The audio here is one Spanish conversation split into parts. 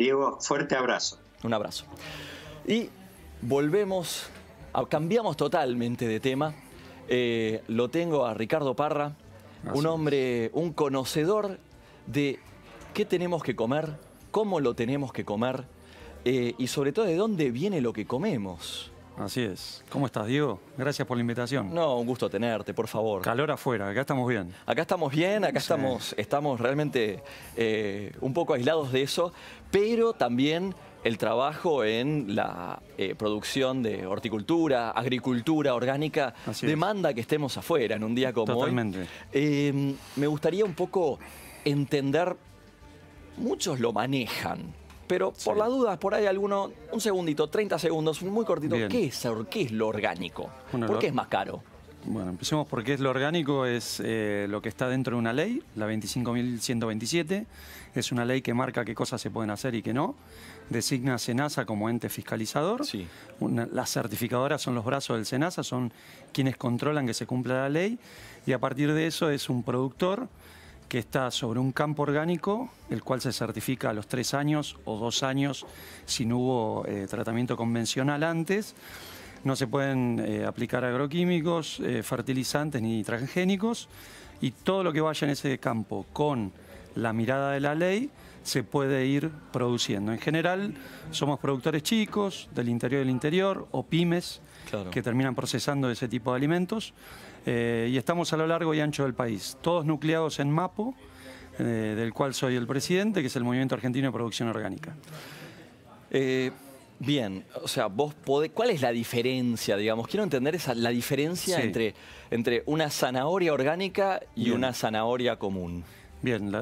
Diego, fuerte abrazo. Un abrazo. Y volvemos, cambiamos totalmente de tema. Eh, lo tengo a Ricardo Parra, un hombre, un conocedor de qué tenemos que comer, cómo lo tenemos que comer eh, y sobre todo de dónde viene lo que comemos. Así es. ¿Cómo estás, Diego? Gracias por la invitación. No, un gusto tenerte, por favor. Calor afuera, acá estamos bien. Acá estamos bien, acá estamos, estamos realmente eh, un poco aislados de eso, pero también el trabajo en la eh, producción de horticultura, agricultura orgánica, demanda que estemos afuera en un día como hoy. Totalmente. Eh, me gustaría un poco entender, muchos lo manejan, pero por la las dudas, por ahí alguno, un segundito, 30 segundos, muy cortito, ¿qué es, es lo orgánico? ¿Por qué es más caro? Bueno, empecemos por qué es lo orgánico, es eh, lo que está dentro de una ley, la 25.127, es una ley que marca qué cosas se pueden hacer y qué no, designa a SENASA como ente fiscalizador, las certificadoras son los brazos del SENASA, son quienes controlan que se cumpla la ley, y a partir de eso es un productor que está sobre un campo orgánico, el cual se certifica a los tres años o dos años si no hubo eh, tratamiento convencional antes. No se pueden eh, aplicar agroquímicos, eh, fertilizantes ni transgénicos y todo lo que vaya en ese campo con la mirada de la ley se puede ir produciendo. En general somos productores chicos del interior del interior o pymes que terminan procesando ese tipo de alimentos. Eh, y estamos a lo largo y ancho del país, todos nucleados en MAPO, eh, del cual soy el presidente, que es el Movimiento Argentino de Producción Orgánica. Eh, bien, o sea, vos podés, ¿cuál es la diferencia, digamos? Quiero entender esa, la diferencia entre, entre una zanahoria orgánica y una zanahoria común. Bien,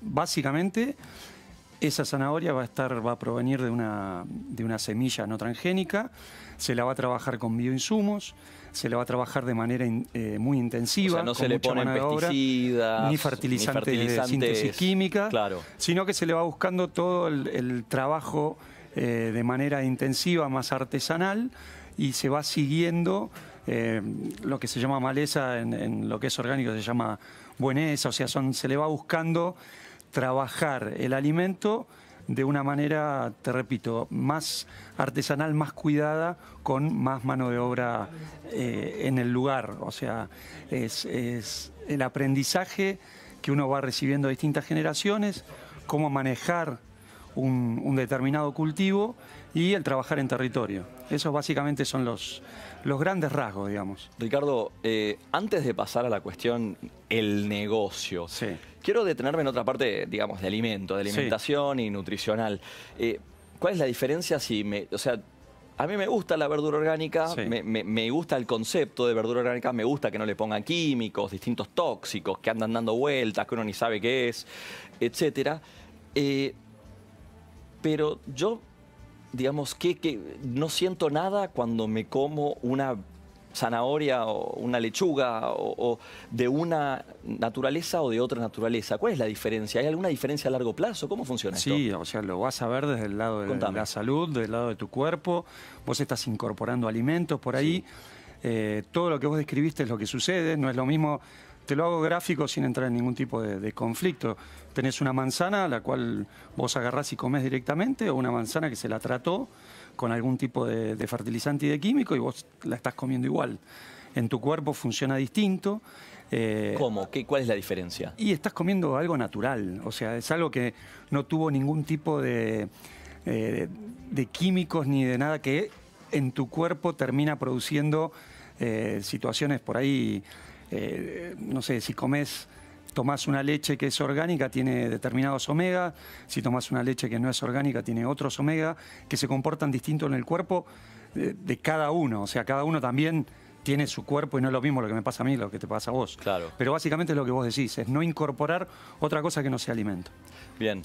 básicamente esa zanahoria va a estar, va a provenir de una, de una semilla no transgénica, se la va a trabajar con bioinsumos, se le va a trabajar de manera eh, muy intensiva. no con se le ponen ni fertilizantes, de síntesis química, claro. sino que se le va buscando todo el, trabajo eh, de manera intensiva, más artesanal, y se va siguiendo eh, lo que se llama maleza, en, lo que es orgánico se llama bueneza, o sea, se le va buscando trabajar el alimento de una manera, te repito, más artesanal, más cuidada, con más mano de obra eh, en el lugar. O sea, es, es el aprendizaje que uno va recibiendo de distintas generaciones, cómo manejar un, determinado cultivo y el trabajar en territorio. Esos básicamente son los, los grandes rasgos, digamos. Ricardo, eh, antes de pasar a la cuestión el negocio, quiero detenerme en otra parte, digamos, de alimento, de alimentación y nutricional. Eh, ¿Cuál es la diferencia si me... O sea, a mí me gusta la verdura orgánica, me, gusta el concepto de verdura orgánica, me gusta que no le pongan químicos, distintos tóxicos que andan dando vueltas, que uno ni sabe qué es, etcétera. Eh, pero yo, digamos, que, que no siento nada cuando me como una zanahoria o una lechuga o, de una naturaleza o de otra naturaleza? ¿Cuál es la diferencia? ¿Hay alguna diferencia a largo plazo? ¿Cómo funciona esto? Sí, o sea, lo vas a ver desde el lado de la salud, del lado de tu cuerpo. Vos estás incorporando alimentos por ahí. Eh, todo lo que vos describiste es lo que sucede. No es lo mismo te lo hago gráfico sin entrar en ningún tipo de, conflicto. Tenés una manzana a la cual vos agarrás y comés directamente, o una manzana que se la trató con algún tipo de, fertilizante y de químico y vos la estás comiendo igual. En tu cuerpo funciona distinto. Eh, ¿Cómo? ¿Cuál es la diferencia? Y estás comiendo algo natural, o sea, es algo que no tuvo ningún tipo de, eh, químicos ni de nada que en tu cuerpo termina produciendo eh, situaciones por ahí eh, no sé, si comes tomás una leche que es orgánica tiene determinados omega, si tomás una leche que no es orgánica tiene otros omega, que se comportan distintos en el cuerpo eh, de, cada uno. O sea, cada uno también tiene su cuerpo y no es lo mismo lo que me pasa a mí, lo que te pasa a vos. Claro. Pero básicamente es lo que vos decís, es no incorporar otra cosa que no sea alimento. Bien.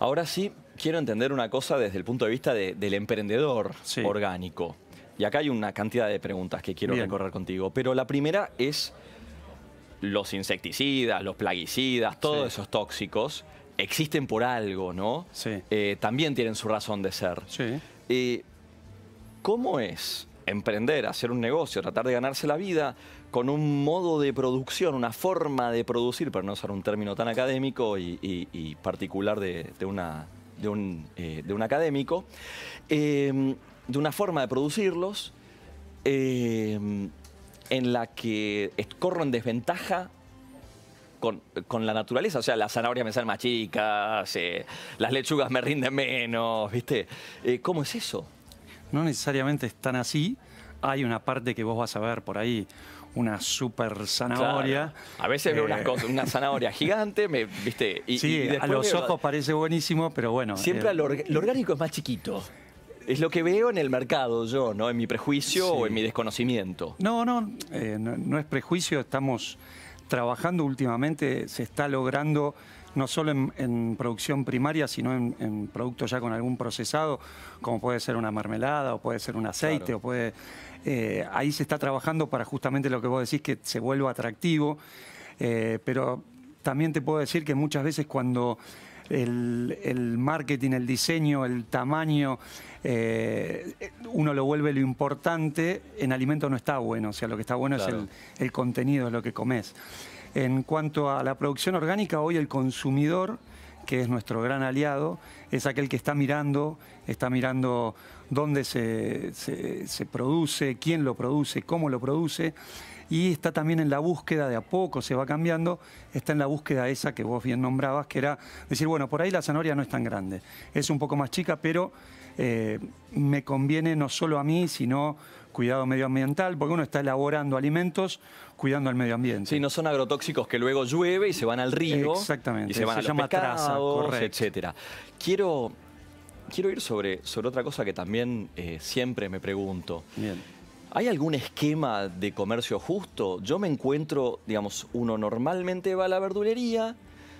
Ahora sí, quiero entender una cosa desde el punto de vista del emprendedor orgánico. Y acá hay una cantidad de preguntas que quiero recorrer contigo, pero la primera es los insecticidas, los plaguicidas, todos esos tóxicos existen por algo, ¿no? Sí. Eh, también tienen su razón de ser. Sí. Eh, ¿Cómo es emprender, hacer un negocio, tratar de ganarse la vida con un modo de producción, una forma de producir, para no usar un término tan académico y, particular de, de, un, eh, de, un, académico? de una forma de producirlos eh, en la que corro en desventaja con, la naturaleza. O sea, las zanahorias me salen más chicas, eh, las lechugas me rinden menos, ¿viste? Eh, ¿Cómo es eso? No necesariamente es tan así. Hay una parte que vos vas a ver por ahí, una super zanahoria. A veces veo una, una zanahoria gigante, ¿viste? sí, a los ojos parece buenísimo, pero bueno. Siempre lo orgánico es más chiquito. Es lo que veo en el mercado yo, ¿no? En mi prejuicio o en mi desconocimiento. No, eh, no, no, es prejuicio. Estamos trabajando últimamente, se está logrando no solo en, producción primaria, sino en, productos ya con algún procesado, como puede ser una mermelada o puede ser un aceite o puede... Eh, ahí se está trabajando para justamente lo que vos decís, que se vuelva atractivo. Eh, pero también te puedo decir que muchas veces cuando el, marketing, el diseño, el tamaño, eh, uno lo vuelve lo importante, en alimento no está bueno, o sea, lo que está bueno es el, contenido, es lo que comes. En cuanto a la producción orgánica, hoy el consumidor que es nuestro gran aliado, es aquel que está mirando, está mirando dónde se, produce, quién lo produce, cómo lo produce, y está también en la búsqueda, de a poco se va cambiando, está en la búsqueda esa que vos bien nombrabas, que era decir, bueno, por ahí la zanahoria no es tan grande, es un poco más chica, pero eh, me conviene no solo a mí, sino cuidado medioambiental, porque uno está elaborando alimentos cuidando al medio ambiente. Sí, no son agrotóxicos que luego llueve y se van al río. Exactamente. se llama traza, etcétera. Quiero, quiero ir sobre, sobre otra cosa que también eh, siempre me pregunto. Bien. ¿Hay algún esquema de comercio justo? Yo me encuentro, digamos, uno normalmente va a la verdulería,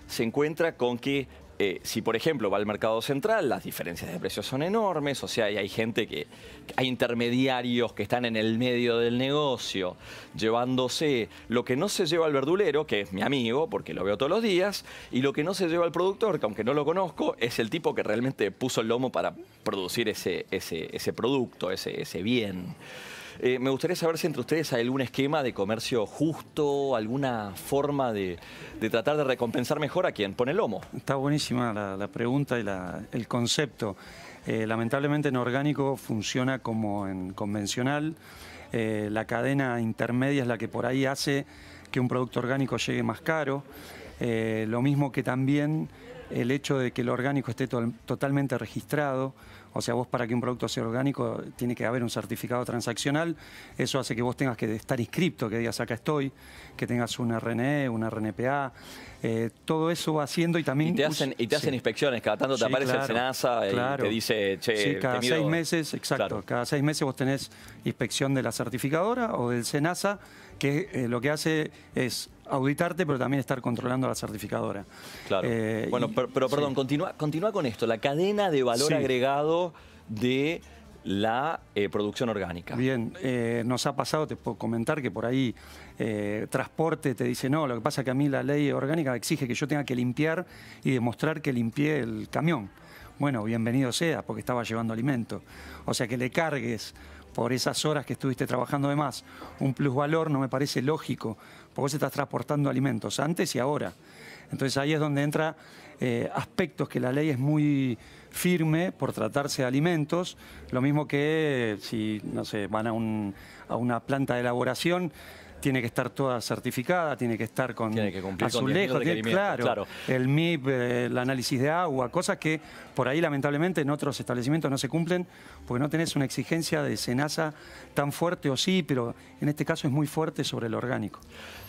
se encuentra con que eh, si por ejemplo va al mercado central, las diferencias de precios son enormes, o sea, hay gente que, hay intermediarios que están en el medio del negocio, llevándose lo que no se lleva al verdulero, que es mi amigo, porque lo veo todos los días, y lo que no se lleva al productor, que aunque no lo conozco, es el tipo que realmente puso el lomo para producir ese, ese, ese producto, ese, ese bien. Eh, me gustaría saber si entre ustedes hay algún esquema de comercio justo, alguna forma de, tratar de recompensar mejor a quien pone el lomo. Está buenísima la, pregunta y el concepto. Eh, lamentablemente en orgánico funciona como en convencional. Eh, la cadena intermedia es la que por ahí hace que un producto orgánico llegue más caro. lo mismo que también el hecho de que el orgánico esté totalmente registrado, o sea, vos para que un producto sea orgánico tiene que haber un certificado transaccional. Eso hace que vos tengas que estar inscripto, que digas acá estoy, que tengas un RNE, un RNPA. Eh, todo eso va haciendo y también... Y te hacen, inspecciones, cada tanto te aparece el SENASA y te dice, che, sí, cada seis meses, exacto, cada seis meses vos tenés inspección de la certificadora o del SENASA, que eh, lo que hace es auditarte, pero también estar controlando a la certificadora. Claro. Eh, bueno, pero, perdón, continúa, con esto, la cadena de valor agregado de la eh, producción orgánica. Bien, eh, nos ha pasado, te puedo comentar que por ahí transporte te dice, no, lo que pasa es que a mí la ley orgánica exige que yo tenga que limpiar y demostrar que limpié el camión. Bueno, bienvenido sea, porque estaba llevando alimento. O sea, que le cargues por esas horas que estuviste trabajando de más, un plusvalor no me parece lógico, porque vos estás transportando alimentos antes y ahora. Entonces ahí es donde entra eh, aspectos que la ley es muy firme por tratarse de alimentos, lo mismo que eh, si, no sé, van a, un, a una planta de elaboración, tiene que estar toda certificada, tiene que estar con azulejos, claro, el MIP, el análisis de agua, cosas que por ahí lamentablemente en otros establecimientos no se cumplen porque no tenés una exigencia de cenaza tan fuerte o sí, pero en este caso es muy fuerte sobre el orgánico.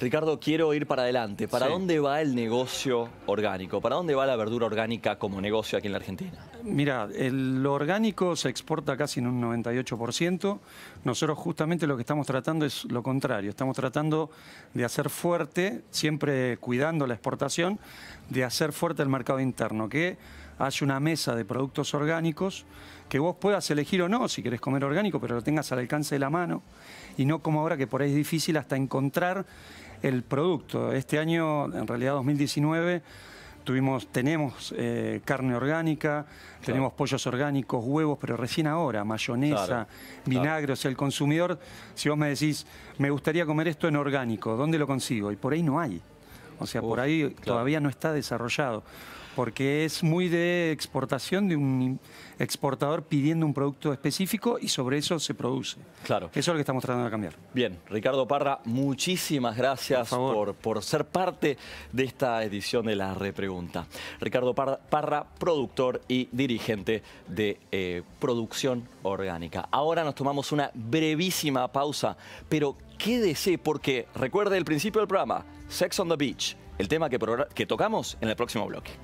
Ricardo, quiero ir para adelante. ¿Para dónde va el negocio orgánico? ¿Para dónde va la verdura orgánica como negocio aquí en la Argentina? Mira, el, lo orgánico se exporta casi en un 98%. Nosotros justamente lo que estamos tratando es lo contrario. Estamos tratando de hacer fuerte, siempre cuidando la exportación, de hacer fuerte el mercado interno, que haya una mesa de productos orgánicos que vos puedas elegir o no si querés comer orgánico, pero lo tengas al alcance de la mano y no como ahora que por ahí es difícil hasta encontrar el producto. Este año, en realidad 2019, Tuvimos, tenemos eh, carne orgánica, tenemos pollos orgánicos, huevos, pero recién ahora, mayonesa, vinagre. O sea, el consumidor, si vos me decís, me gustaría comer esto en orgánico, ¿dónde lo consigo? Y por ahí no hay. O sea, por ahí todavía no está desarrollado porque es muy de exportación de un exportador pidiendo un producto específico y sobre eso se produce. Claro. Eso es lo que estamos tratando de cambiar. Bien, Ricardo Parra, muchísimas gracias por, por, ser parte de esta edición de La Repregunta. Ricardo Parra, productor y dirigente de eh, Producción Orgánica. Ahora nos tomamos una brevísima pausa, pero quédese porque recuerde el principio del programa, Sex on the Beach, el tema que, que tocamos en el próximo bloque.